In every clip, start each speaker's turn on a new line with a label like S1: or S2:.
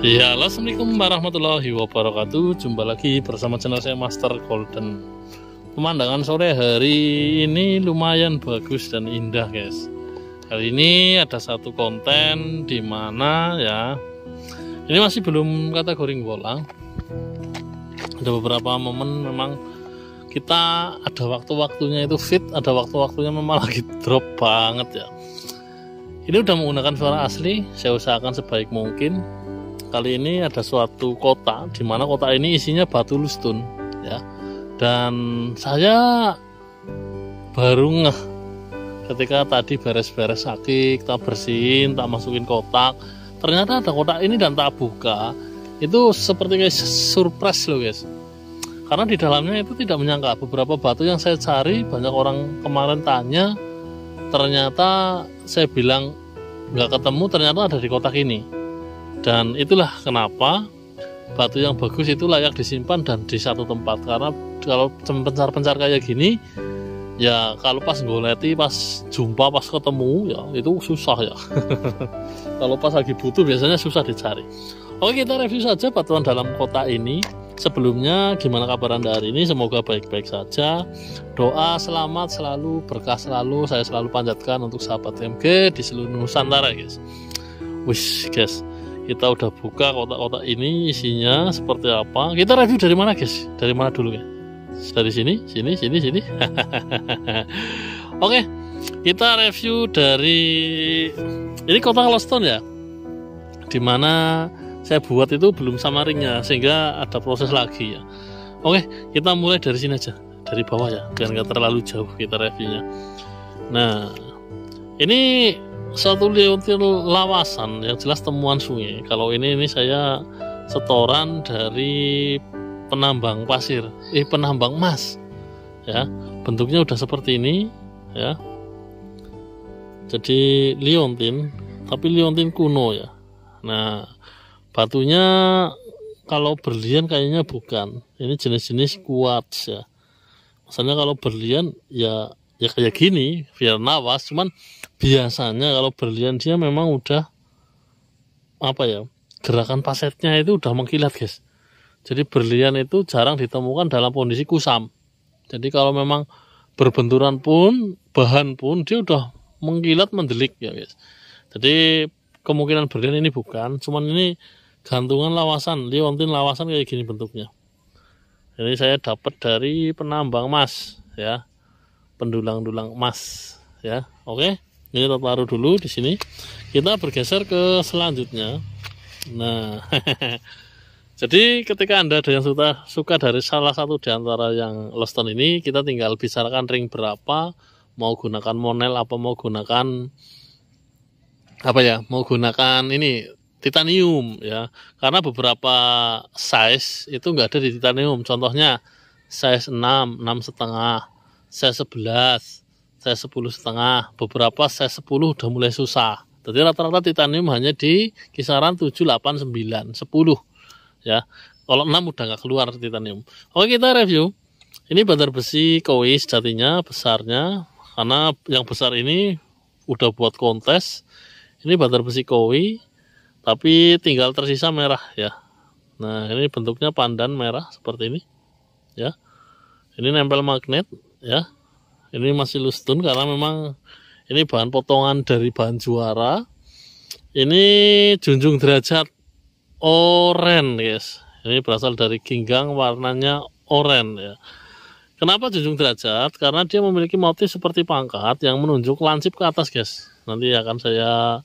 S1: Ya, Assalamualaikum warahmatullahi wabarakatuh. Jumpa lagi bersama channel saya Master Golden. Pemandangan sore hari ini lumayan bagus dan indah, guys. Kali ini ada satu konten di mana ya. Ini masih belum kategori bolang. Ada beberapa momen memang kita ada waktu-waktunya itu fit, ada waktu-waktunya memang lagi drop banget ya. Ini udah menggunakan suara asli, saya usahakan sebaik mungkin kali ini ada suatu kota di mana kota ini isinya batu lustun ya dan saya baru ngeh ketika tadi beres-beres sakit tak bersihin tak masukin kotak ternyata ada kotak ini dan tak buka itu seperti surprise loh guys karena di dalamnya itu tidak menyangka beberapa batu yang saya cari banyak orang kemarin tanya ternyata saya bilang nggak ketemu ternyata ada di kotak ini dan itulah kenapa batu yang bagus itu layak disimpan dan di satu tempat karena kalau pencar-pencar kayak gini ya kalau pas goleti pas jumpa pas ketemu ya itu susah ya kalau pas lagi butuh biasanya susah dicari oke kita review saja batuan dalam kota ini sebelumnya gimana kabar anda hari ini semoga baik-baik saja doa selamat selalu berkah selalu saya selalu panjatkan untuk sahabat MG di seluruh Nusantara guys wish guys kita udah buka kotak-kotak ini isinya seperti apa kita review dari mana guys dari mana dulu ya dari sini sini sini sini oke kita review dari ini kotak Loston ya dimana saya buat itu belum sama ringnya sehingga ada proses lagi ya oke kita mulai dari sini aja dari bawah ya biar nggak terlalu jauh kita reviewnya nah ini satu liontir lawasan yang jelas temuan sungai kalau ini ini saya setoran dari penambang pasir eh penambang emas ya bentuknya udah seperti ini ya jadi liontin tapi liontin kuno ya nah batunya kalau berlian kayaknya bukan ini jenis-jenis kuat ya misalnya kalau berlian ya ya kayak gini biar nawas cuman biasanya kalau berlian dia memang udah apa ya gerakan pasetnya itu udah mengkilat guys jadi berlian itu jarang ditemukan dalam kondisi kusam jadi kalau memang berbenturan pun bahan pun dia udah mengkilat mendelik ya guys jadi kemungkinan berlian ini bukan cuman ini gantungan lawasan liontin lawasan kayak gini bentuknya ini saya dapat dari penambang emas ya pendulang-dulang emas ya oke ini kita taruh dulu di sini kita bergeser ke selanjutnya nah jadi ketika anda ada yang suka suka dari salah satu di antara yang loston ini kita tinggal bicarakan ring berapa mau gunakan monel apa mau gunakan apa ya mau gunakan ini titanium ya karena beberapa size itu enggak ada di titanium contohnya size 6 6 setengah saya 11 saya 10 setengah beberapa saya 10 udah mulai susah jadi rata-rata titanium hanya di kisaran 7, 8, 9, 10 ya kalau 6 udah nggak keluar titanium oke kita review ini bandar besi koi sejatinya besarnya karena yang besar ini udah buat kontes ini bandar besi koi tapi tinggal tersisa merah ya nah ini bentuknya pandan merah seperti ini ya ini nempel magnet ya ini masih lustun karena memang ini bahan potongan dari bahan juara ini junjung derajat oren guys ini berasal dari ginggang warnanya oren ya kenapa junjung derajat karena dia memiliki motif seperti pangkat yang menunjuk lancip ke atas guys nanti akan saya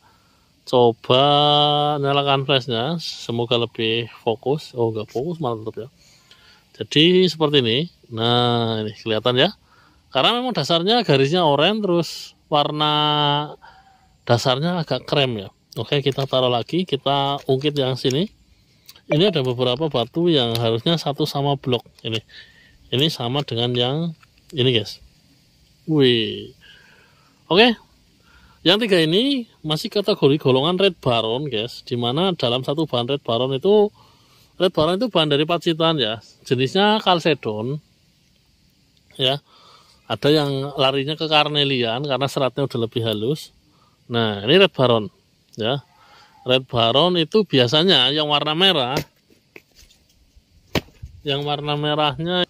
S1: coba nyalakan flashnya semoga lebih fokus oh enggak fokus malah tetap ya jadi seperti ini nah ini kelihatan ya karena memang dasarnya garisnya oranye terus warna dasarnya agak krem ya. Oke, kita taruh lagi, kita ungkit yang sini. Ini ada beberapa batu yang harusnya satu sama blok ini. Ini sama dengan yang ini, guys. Wih. Oke. Yang tiga ini masih kategori golongan red baron, guys. Dimana dalam satu bahan red baron itu red baron itu bahan dari pacitan ya. Jenisnya kalsedon. Ya ada yang larinya ke karnelian karena seratnya udah lebih halus. Nah, ini red baron ya. Red baron itu biasanya yang warna merah. Yang warna merahnya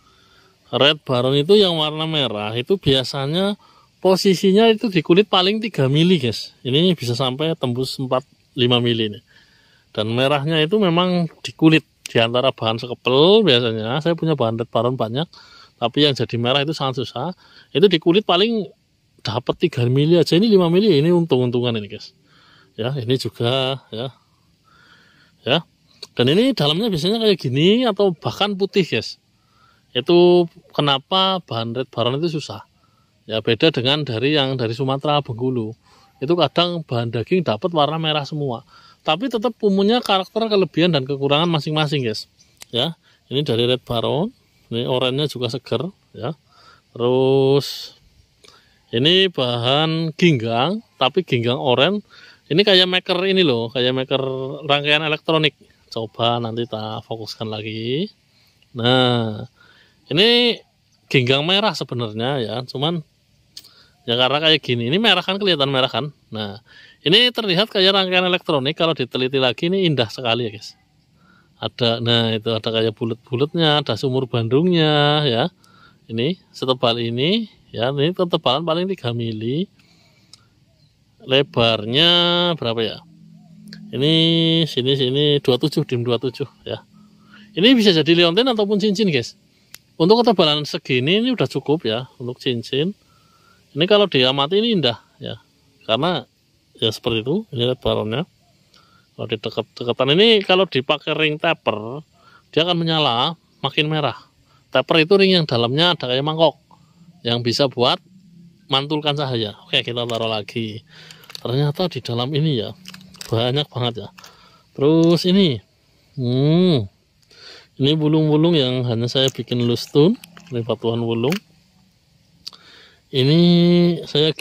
S1: red baron itu yang warna merah itu biasanya posisinya itu di kulit paling 3 mili guys. Ini bisa sampai tembus 4 5 mili ini. Dan merahnya itu memang di kulit di antara bahan sekepel biasanya. Saya punya bahan red baron banyak tapi yang jadi merah itu sangat susah itu di kulit paling dapat 3 mili aja ini 5 mili ini untung-untungan ini guys ya ini juga ya ya dan ini dalamnya biasanya kayak gini atau bahkan putih guys itu kenapa bahan red baron itu susah ya beda dengan dari yang dari Sumatera Bengkulu itu kadang bahan daging dapat warna merah semua tapi tetap umumnya karakter kelebihan dan kekurangan masing-masing guys ya ini dari red baron ini oranye juga seger ya terus ini bahan ginggang tapi ginggang oranye ini kayak maker ini loh kayak maker rangkaian elektronik coba nanti kita fokuskan lagi nah ini ginggang merah sebenarnya ya cuman ya karena kayak gini ini merah kan kelihatan merah kan nah ini terlihat kayak rangkaian elektronik kalau diteliti lagi ini indah sekali ya guys ada nah itu ada kayak bulat-bulatnya ada sumur Bandungnya ya ini setebal ini ya ini ketebalan paling 3 mili lebarnya berapa ya ini sini sini 27 dim 27 ya ini bisa jadi liontin ataupun cincin guys untuk ketebalan segini ini udah cukup ya untuk cincin ini kalau diamati ini indah ya karena ya seperti itu ini lebarannya kalau di dekat-dekatan ini kalau dipakai ring taper, dia akan menyala makin merah. Taper itu ring yang dalamnya ada kayak mangkok yang bisa buat mantulkan cahaya. Oke, kita taruh lagi. Ternyata di dalam ini ya banyak banget ya. Terus ini. Hmm. Ini bulung-bulung yang hanya saya bikin lustun, ini batuan bulung. Ini saya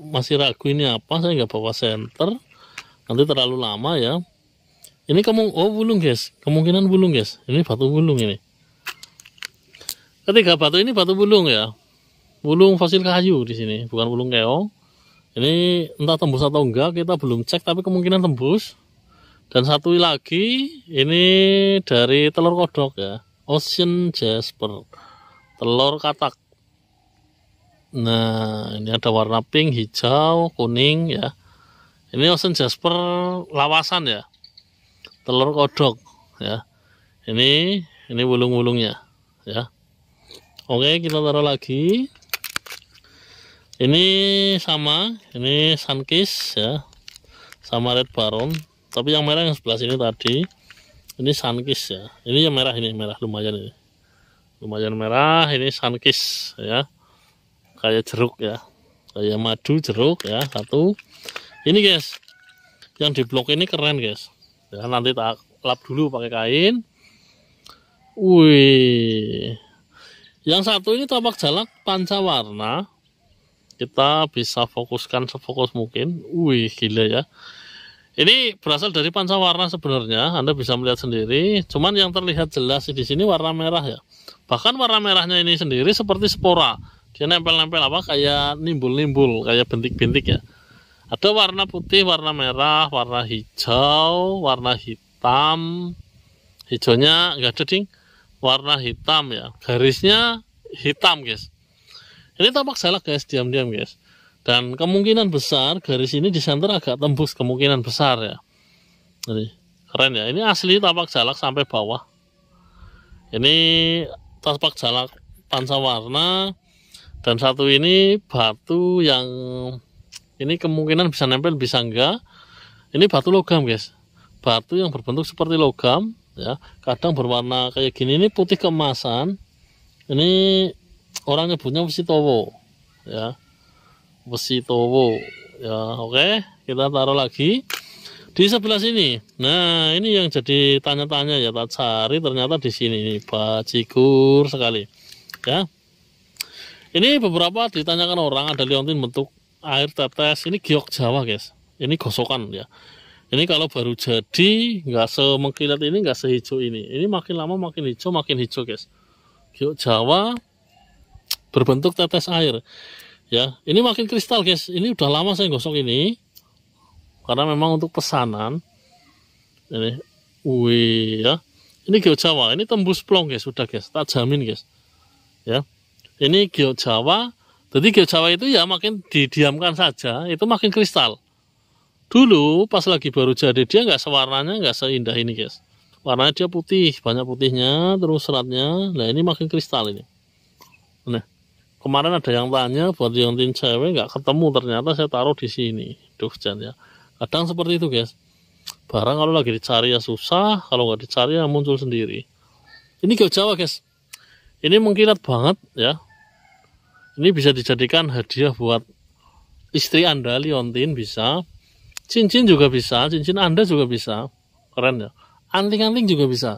S1: masih ragu ini apa, saya nggak bawa senter nanti terlalu lama ya ini kamu oh bulung guys kemungkinan bulung guys ini batu bulung ini ketiga batu ini batu bulung ya bulung fosil kayu di sini bukan bulung keong ini entah tembus atau enggak kita belum cek tapi kemungkinan tembus dan satu lagi ini dari telur kodok ya ocean jasper telur katak nah ini ada warna pink hijau kuning ya ini Ocean Jasper lawasan ya telur kodok ya ini ini wulung-wulungnya ya oke kita taruh lagi ini sama ini sunkis ya sama red baron tapi yang merah yang sebelah sini tadi ini sunkis ya ini yang merah ini merah lumayan ini lumayan merah ini sunkis ya kayak jeruk ya kayak madu jeruk ya satu ini guys yang di blok ini keren guys ya, nanti tak lap dulu pakai kain wih yang satu ini tapak jalak panca warna. kita bisa fokuskan sefokus mungkin wih gila ya ini berasal dari panca warna sebenarnya Anda bisa melihat sendiri cuman yang terlihat jelas di sini warna merah ya bahkan warna merahnya ini sendiri seperti spora dia nempel-nempel apa kayak nimbul-nimbul kayak bentik-bentik ya ada warna putih, warna merah, warna hijau, warna hitam. Hijaunya enggak ada ding. Warna hitam ya. Garisnya hitam, guys. Ini tampak salah, guys. Diam-diam, guys. Dan kemungkinan besar garis ini di center agak tembus kemungkinan besar ya. Jadi keren ya. Ini asli tampak jalak sampai bawah. Ini tampak jalak warna dan satu ini batu yang ini kemungkinan bisa nempel bisa enggak. Ini batu logam, guys. Batu yang berbentuk seperti logam, ya. Kadang berwarna kayak gini. Ini putih kemasan Ini orang nyebutnya besi towo, ya. Besi towo, ya. Oke, kita taruh lagi di sebelah sini. Nah, ini yang jadi tanya-tanya ya, tak cari ternyata di sini ini bajigur sekali. Ya. Ini beberapa ditanyakan orang ada liontin bentuk air tetes ini giok Jawa guys ini gosokan ya ini kalau baru jadi nggak semengkilat ini nggak sehijau ini ini makin lama makin hijau makin hijau guys giok Jawa berbentuk tetes air ya ini makin kristal guys ini udah lama saya gosok ini karena memang untuk pesanan ini wih ya ini giok Jawa ini tembus plong guys sudah guys tak jamin guys ya ini giok Jawa jadi Jawa itu ya makin didiamkan saja, itu makin kristal. Dulu pas lagi baru jadi dia nggak sewarnanya nggak seindah ini guys. Warnanya dia putih, banyak putihnya, terus seratnya. Nah ini makin kristal ini. Nah kemarin ada yang tanya buat yang tim cewek nggak ketemu ternyata saya taruh di sini. Duh ya. Kadang seperti itu guys. Barang kalau lagi dicari ya susah, kalau nggak dicari ya muncul sendiri. Ini gak Jawa guys. Ini mengkilat banget ya, ini bisa dijadikan hadiah buat istri Anda, Liontin bisa. Cincin juga bisa, cincin Anda juga bisa. Keren ya. Anting-anting juga bisa.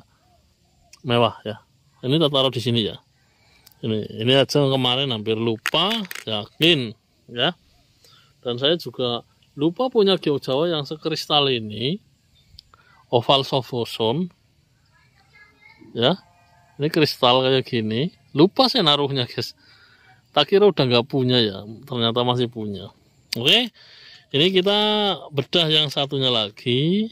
S1: Mewah ya. Ini tak taruh di sini ya. Ini, ini aja kemarin hampir lupa, yakin ya. Dan saya juga lupa punya geok Jawa yang sekristal ini. Oval sofoson. Ya. Ini kristal kayak gini. Lupa saya naruhnya, guys tak kira udah nggak punya ya ternyata masih punya oke ini kita bedah yang satunya lagi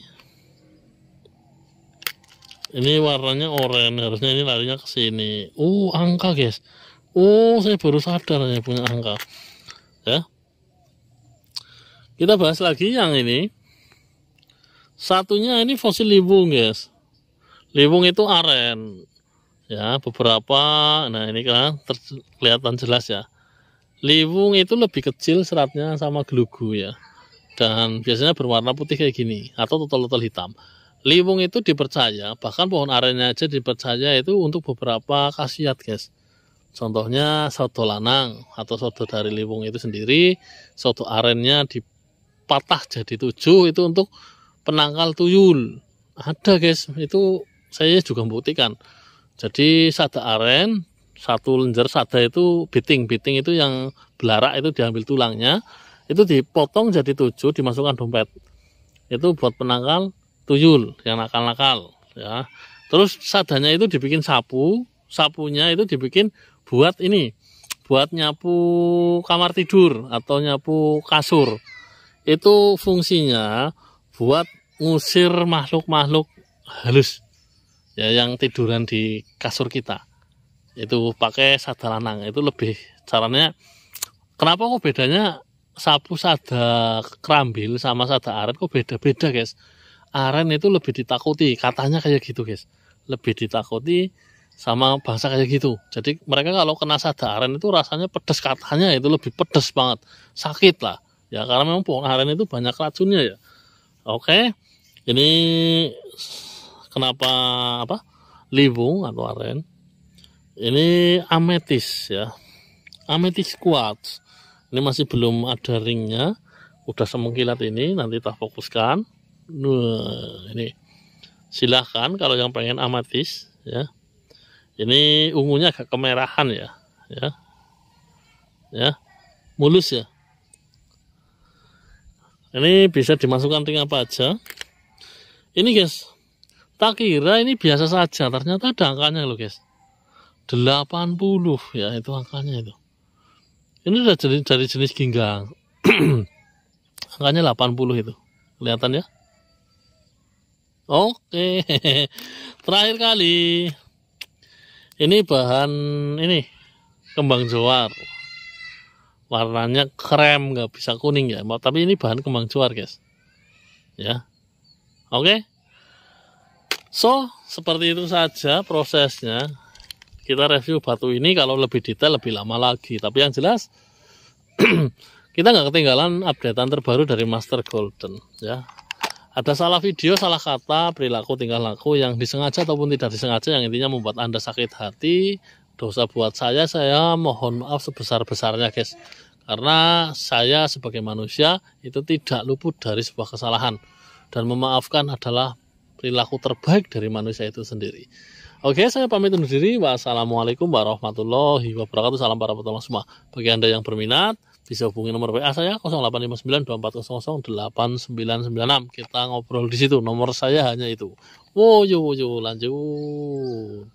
S1: ini warnanya oranye harusnya ini larinya ke sini uh angka guys uh, saya baru sadar ya punya angka ya kita bahas lagi yang ini satunya ini fosil libung guys libung itu aren ya beberapa nah ini kan kelihatan jelas ya liwung itu lebih kecil seratnya sama gelugu ya dan biasanya berwarna putih kayak gini atau total-total hitam liwung itu dipercaya bahkan pohon arennya aja dipercaya itu untuk beberapa khasiat guys contohnya soto lanang atau soto dari liwung itu sendiri soto arennya dipatah jadi tujuh itu untuk penangkal tuyul ada guys itu saya juga membuktikan jadi sada aren satu lenjer sada itu biting biting itu yang belarak itu diambil tulangnya itu dipotong jadi tujuh dimasukkan dompet itu buat penangkal tuyul yang nakal-nakal ya terus sadanya itu dibikin sapu sapunya itu dibikin buat ini buat nyapu kamar tidur atau nyapu kasur itu fungsinya buat ngusir makhluk-makhluk halus ya yang tiduran di kasur kita itu pakai sada lanang itu lebih caranya kenapa kok bedanya sapu sada kerambil sama sada aren kok beda-beda guys aren itu lebih ditakuti katanya kayak gitu guys lebih ditakuti sama bahasa kayak gitu jadi mereka kalau kena sada aren itu rasanya pedes katanya itu lebih pedes banget sakit lah ya karena memang pohon aren itu banyak racunnya ya oke ini kenapa apa Libung atau kan aren ini ametis ya ametis kuat. ini masih belum ada ringnya udah semengkilat ini nanti tak fokuskan Nuh, ini silahkan kalau yang pengen ametis ya ini ungunya agak kemerahan ya ya ya mulus ya ini bisa dimasukkan ring apa aja ini guys tak kira ini biasa saja ternyata ada angkanya loh guys 80 ya itu angkanya itu ini udah jadi dari jenis ginggang angkanya 80 itu kelihatan ya Oke, terakhir kali ini bahan ini kembang joar warnanya krem nggak bisa kuning ya tapi ini bahan kembang joar guys ya oke So, seperti itu saja prosesnya. Kita review batu ini kalau lebih detail lebih lama lagi. Tapi yang jelas kita nggak ketinggalan updatean terbaru dari Master Golden ya. Ada salah video, salah kata, perilaku, tingkah laku yang disengaja ataupun tidak disengaja yang intinya membuat Anda sakit hati. Dosa buat saya, saya mohon maaf sebesar-besarnya guys. Karena saya sebagai manusia itu tidak luput dari sebuah kesalahan. Dan memaafkan adalah perilaku terbaik dari manusia itu sendiri. Oke, saya pamit undur diri. Wassalamualaikum warahmatullahi wabarakatuh. Salam para petualang semua. Bagi Anda yang berminat, bisa hubungi nomor WA saya 085924008996. Kita ngobrol di situ. Nomor saya hanya itu. Woyo woyo lanjut.